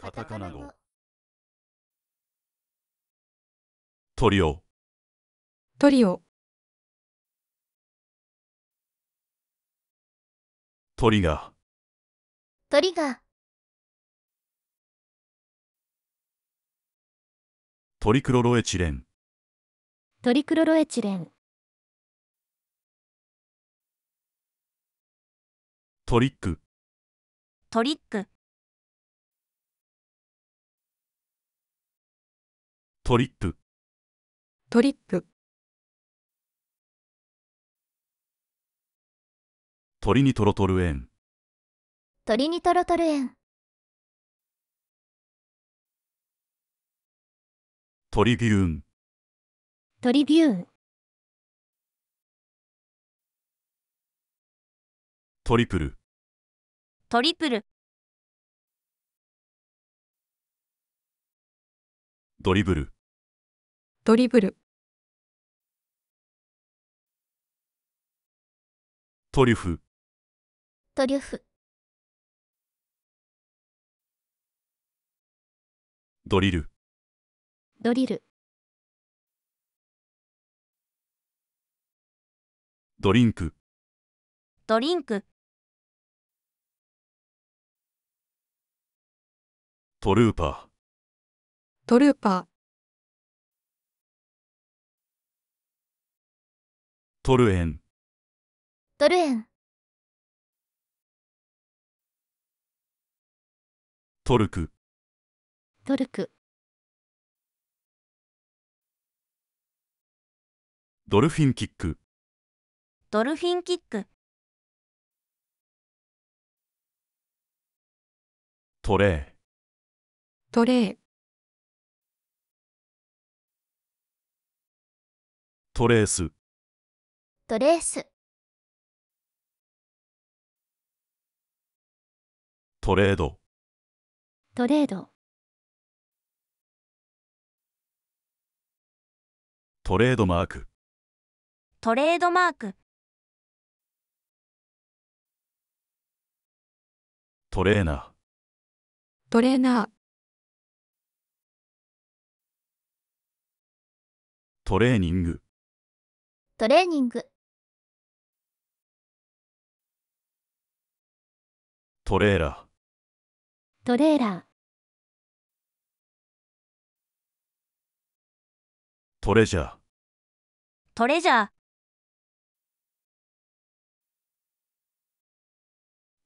カタカナ語トリオトリオトリガートリガートリクロロエチレントリクロロエチレントリックトリックトリップトリップリニトロトルエントリニトロトルエントリビューントリビューントリプルトリプルドリブルドリブルトリュフトリュフドリルドリルドリンクドリンクトルーパートルーパートルエンドルエントルクトルクドルフィンキックドルフィンキックトレートレートレースドレストレードトレードトレードマークトレードマークトレーナートレーナートレーニングトレーニングトレーラートレーラートレジャートレジャー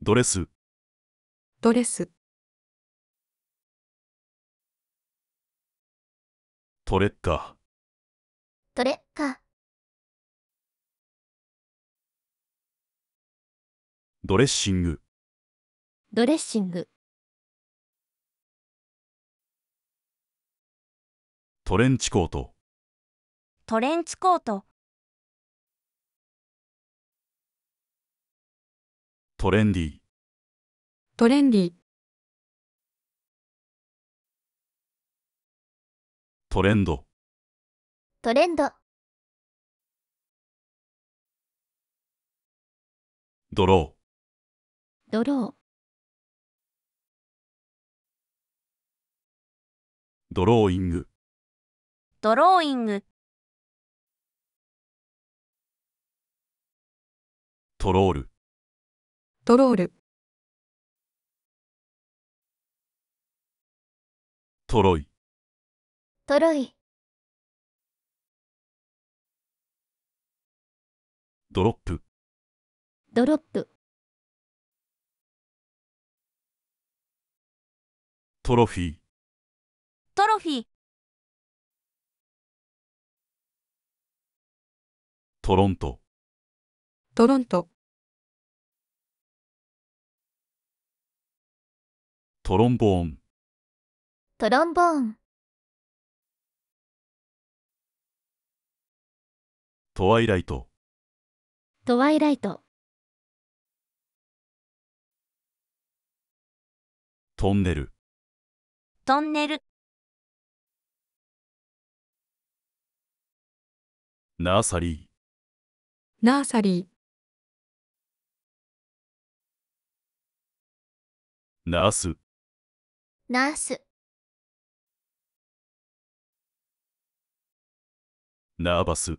ドレスドレストレッカートレッカードレッシングドレッシングトレンチコートトレンチコートトレンディトレンディトレンドトレンドドロードロードローイングドローイングトロールトロールトロイトロイドロップドロップトロフィートロフィートロントトロントトロンボーントロンボーントワイライトトワイライトトンネルトンネルナーサリーナーサリーナースナースナーバス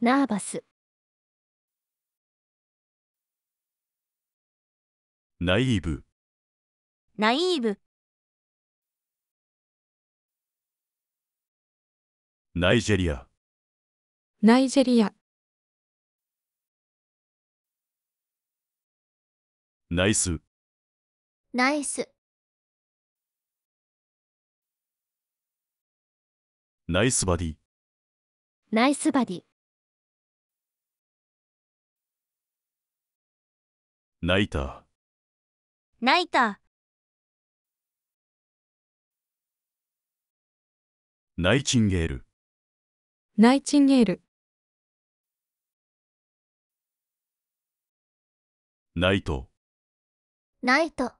ナーバスナイーブナイーブナイジェリアナイジェリアナイスナイスナイスバディナイスバディナイターナイターナイチンゲールナイチンゲールナイト。ナイト。